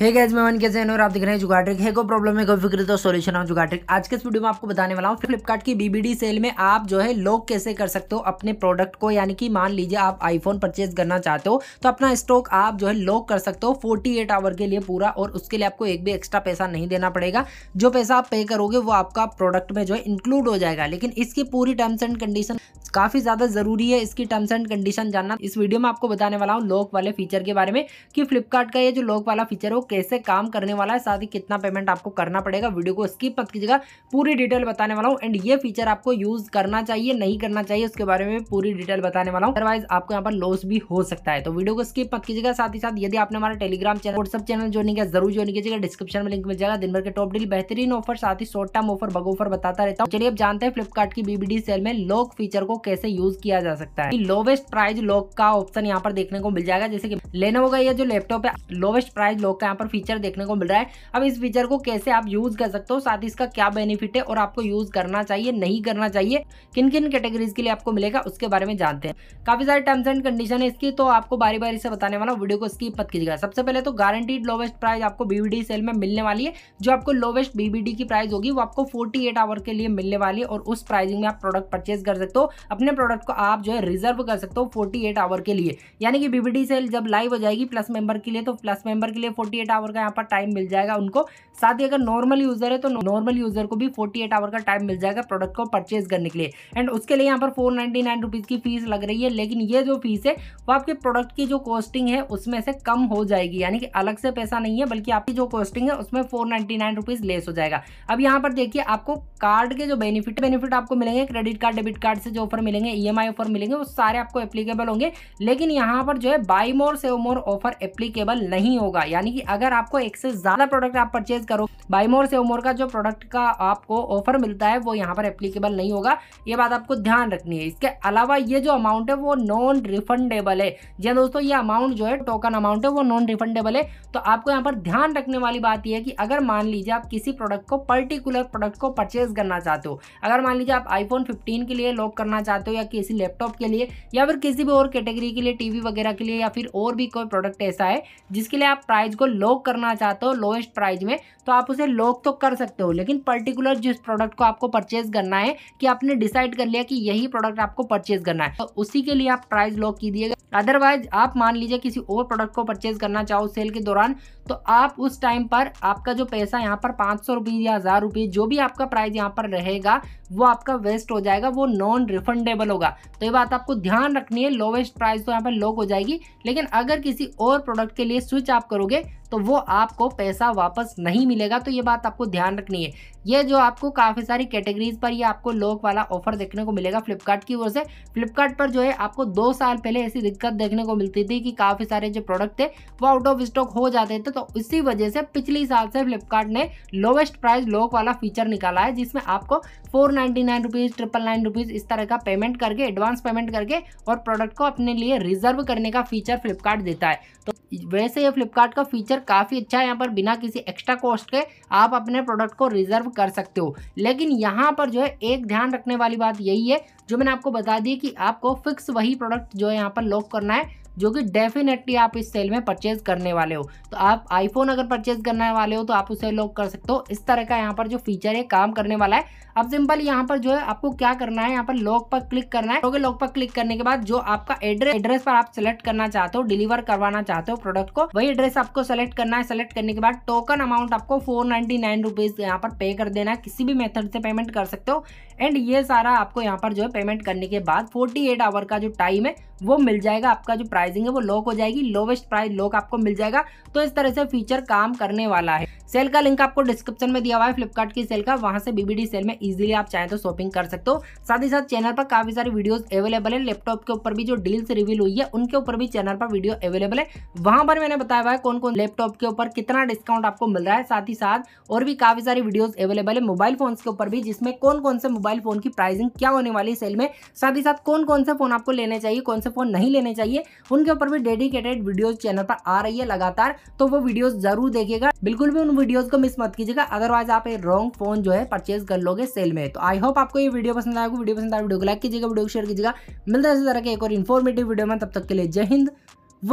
हे guys मैं कैसे और आप देख रहे हैं जुगाट्रिक है को प्रॉब्लम है कोई फिक्र तो सॉल्यूशन है जुगाट्रिक आज के इस वीडियो में आपको बताने वाला हूँ फ्लिपकार्ट की बीबीडी सेल में आप जो है लॉक कैसे कर सकते हो अपने प्रोडक्ट को यानी कि मान लीजिए आप आईफोन परचेज करना चाहते हो तो अपना स्टॉक आप जो है लॉक कर सकते हो फोर्टी एट आवर के लिए पूरा और उसके लिए आपको एक भी एक्स्ट्रा पैसा नहीं देना पड़ेगा जो पैसा आप पे करोगे वो आपका प्रोडक्ट में जो है इंक्लूड हो जाएगा लेकिन इसकी पूरी टर्म्स एंड कंडीशन काफी ज्यादा जरूरी है इसकी टर्म्स एंड कंडीशन जानना इस वीडियो में आपको बताने वाला हूँ लॉक वाले फीचर के बारे में कि फ्लिपकार्ट का ये जो लॉक वाला फीचर है कैसे काम करने वाला है साथ ही कितना पेमेंट आपको करना पड़ेगा वीडियो को स्किप मत कीजिएगा पूरी डिटेल बताने वाला हूँ एंड ये फीचर आपको यूज करना चाहिए नहीं करना चाहिए उसके बारे में पूरी डिटेल बताने वाला हूँ अदरवाइज आपको यहाँ पर लॉस भी हो सकता है तो वीडियो को स्किप मत कीजिएगा साथ ही साथ यदि आपने हमारा Telegram channel WhatsApp channel join किया जरूर ज्वाइन कीजिएगा डिस्क्रिप्शन में लिंक मिल जाएगा दिन भर के टॉप डील बेहतरीन ऑफर साथ ही short term offer bug offer बताता रहता हूँ चलिए अब जानते हैं फ्लिपकार्ट की बीबीडी सेल में लॉक फीचर को कैसे यूज किया जा सकता है लोवेस्ट प्राइस लॉक का ऑप्शन यहाँ पर देखने को मिल जाएगा जैसे कि लेना होगा ये जो लैपटॉप है लोवेस्ट प्राइस लॉक का यहाँ पर फीचर देखने को मिल रहा है अब इस फीचर को कैसे आप यूज कर सकते हो साथ इसका क्या बेनिफिट है और आपको यूज करना चाहिए नहीं करना चाहिए किन किन कैटेगरीज के लिए आपको मिलेगा उसके बारे में जानते हैं काफी सारे टर्म्स एंड कंडीशन है इसकी तो आपको बारी बारी से बताने वाला वीडियो को स्कीप मत कीजिएगा सबसे पहले तो गारंटीड लोवेस्ट प्राइस आपको बीबीडी सेल में मिलने वाली है जो आपको लोवेस्ट बीबीडी की प्राइस होगी वो आपको 48 आवर के लिए मिलने वाली है और उस प्राइसिंग में आप प्रोडक्ट परचेज कर सकते हो अपने प्रोडक्ट को आप जो है रिजर्व कर सकते हो 48 आवर के लिए यानी कि बीबीडी सेल जब लाइव हो जाएगी प्लस मेंबर के लिए तो प्लस मेंबर के लिए 48 48 आवर का यहाँ पर टाइम मिल जाएगा उनको साथ ही अगर नॉर्मल यूजर है तो नॉर्मल यूजर को भी 48 एट आवर का टाइम मिल जाएगा प्रोडक्ट को परचेज करने के लिए एंड उसके लिए यहाँ पर फोर नाइन्टी की फीस लग रही है लेकिन ये जो फीस है वो आपके प्रोडक्ट की जो कॉस्टिंग है उसमें से कम हो जाएगी यानी कि अलग से पैसा नहीं है बल्कि आपकी जो कॉस्टिंग है उसमें फोर नाइन्टी लेस हो जाएगा अब यहाँ पर देखिए आपको कार्ड के जो बेनिफिट बेनिफिट आपको मिलेंगे क्रेडिट कार्ड डेबिट कार्ड से जो ऑफर मिलेंगे ई e ऑफर मिलेंगे वो सारे आपको एप्लीकेबल होंगे लेकिन यहाँ पर जो है buy more save more offer applicable नहीं होगा यानी कि अगर आपको एक से ज़्यादा प्रोडक्ट आप परचेज करो बाई मोर से मोर का जो प्रोडक्ट का आपको ऑफर मिलता है वो यहाँ पर एप्लीकेबल नहीं होगा ये बात आपको ध्यान रखनी है इसके अलावा ये जो अमाउंट है वो नॉन रिफंडेबल है जी हाँ दोस्तों ये अमाउंट जो है टोकन अमाउंट है वो नॉन रिफंडेबल है तो आपको यहाँ पर ध्यान रखने वाली बात यह है कि अगर मान लीजिए आप किसी प्रोडक्ट को पर्टिकुलर प्रोडक्ट को परचेज करना चाहते हो अगर मान लीजिए आप आईफोन फिफ्टीन के लिए लॉक करना चाहते हो या किसी लैपटॉप के लिए या फिर किसी भी और कैटेगरी के लिए टीवी वगैरह के लिए या फिर और भी कोई प्रोडक्ट ऐसा है जिसके लिए आप प्राइस को लो लॉक करना चाहते हो लोएस्ट प्राइस में तो आप उसे लॉक तो कर सकते हो लेकिन पर्टिकुलर जिस प्रोडक्ट को आपको परचेज करना है कि आपने डिसाइड कर लिया कि यही प्रोडक्ट आपको परचेज करना है तो उसी के लिए आप प्राइस लॉक कीजिएगा अदरवाइज आप मान लीजिए किसी और प्रोडक्ट को परचेज करना चाहो सेल के दौरान तो आप उस टाइम पर आपका जो पैसा यहाँ पर पाँच सौ रुपीज़ या हज़ार रुपये जो भी आपका प्राइस यहाँ पर रहेगा वो आपका वेस्ट हो जाएगा वो नॉन रिफंडेबल होगा तो ये बात आपको ध्यान रखनी है लोवेस्ट प्राइस तो यहाँ पर लॉक हो जाएगी लेकिन अगर किसी और प्रोडक्ट के लिए स्विच आप करोगे तो वो आपको पैसा वापस नहीं मिलेगा तो ये बात आपको ध्यान रखनी है ये जो आपको काफ़ी सारी कैटेगरीज पर ये आपको लोक वाला ऑफर देखने को मिलेगा फ्लिपकार्ट की ओर से फ्लिपकार्ट पर जो है आपको दो साल पहले ऐसी दिक्कत देखने को मिलती थी कि काफ़ी सारे जो प्रोडक्ट थे वो आउट ऑफ स्टॉक हो जाते थे तो इसी वजह से पिछली साल से फ्लिपकार्ट ने लोवेस्ट प्राइस लोक वाला फीचर निकाला है जिसमें आपको four ninety nine rupees triple nine rupees इस तरह का पेमेंट करके एडवांस पेमेंट करके और प्रोडक्ट को अपने लिए रिजर्व करने का फीचर फ्लिपकार्ट देता है तो वैसे ये फ्लिपकार्ट का फीचर फीचर काफ़ी अच्छा है यहाँ पर बिना किसी एक्स्ट्रा कॉस्ट के आप अपने प्रोडक्ट को रिजर्व कर सकते हो लेकिन यहाँ पर जो है एक ध्यान रखने वाली बात यही है जो मैंने आपको बता दी कि आपको फिक्स वही प्रोडक्ट जो है यहाँ पर लॉक करना है जो कि डेफिनेटली आप इस सेल में परचेज करने वाले हो तो आप आईफोन अगर परचेज करने वाले हो तो आप उसे लॉक कर सकते हो इस तरह का यहाँ पर जो फीचर है काम करने वाला है अब सिंपल यहाँ पर जो है आपको क्या करना है यहाँ पर लॉक पर क्लिक करना है तो लॉक पर क्लिक करने के बाद जो आपका एड्रेस एड्रेस पर आप सेलेक्ट करना चाहते हो डिलीवर करवाना चाहते हो प्रोडक्ट को वही एड्रेस आपको सेलेक्ट करना है सेलेक्ट करने के बाद टोकन अमाउंट आपको फोर नाइनटी नाइन रुपीज यहाँ पर पे कर देना है किसी भी मेथड से पेमेंट कर सकते हो एंड ये सारा आपको यहाँ पर जो है पेमेंट करने के बाद फोर्टी एट आवर का जो टाइम है वो मिल जाएगा आपका जो प्राइसिंग है वो लॉक हो जाएगी लोवेस्ट प्राइस लॉक आपको मिल जाएगा तो इस तरह से फीचर काम करने वाला है सेल का लिंक आपको डिस्क्रिप्शन में दिया हुआ है फ्लिपकार्ट की सेल का वहां से बीबीडी सेल में इजीली आप चाहें तो शॉपिंग कर सकते हो साथ ही साथ चैनल पर काफी सारी वीडियोस अवेलेबल है लैपटॉप के ऊपर भी जो डील्स रिवील हुई है उनके ऊपर भी चैनल पर वीडियो अवेलेबल है वहां पर मैंने बताया हुआ है कौन कौन लैपटॉप के ऊपर कितना डिस्काउंट आपको मिल रहा है साथ ही साथ और भी काफी सारी वीडियोज अवेलेबल है मोबाइल फोन के ऊपर भी जिसमें कौन कौन से मोबाइल फोन की प्राइसिंग क्या होने वाली है सेल में साथ ही साथ कौन कौन से फोन आपको लेने चाहिए कौन से से फ़ोन नहीं लेने चाहिए उनके ऊपर भी डेडिकेटेड वीडियोस चैनल पर आ रही है लगातार तो वो वीडियोस जरूर देखिएगा बिल्कुल भी उन वीडियोस को मिस मत कीजिएगा अदरवाइज आप ये रॉन्ग फोन जो है परचेज कर लोगे सेल में तो आई होप आपको ये वीडियो पसंद आएगा वीडियो पसंद आए वीडियो को लाइक कीजिएगा वीडियो को शेयर कीजिएगा मिलता है इसी तरह के एक और इन्फॉर्मेटिव वीडियो में तब तक के लिए जय हिंद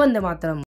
वंदे मातरम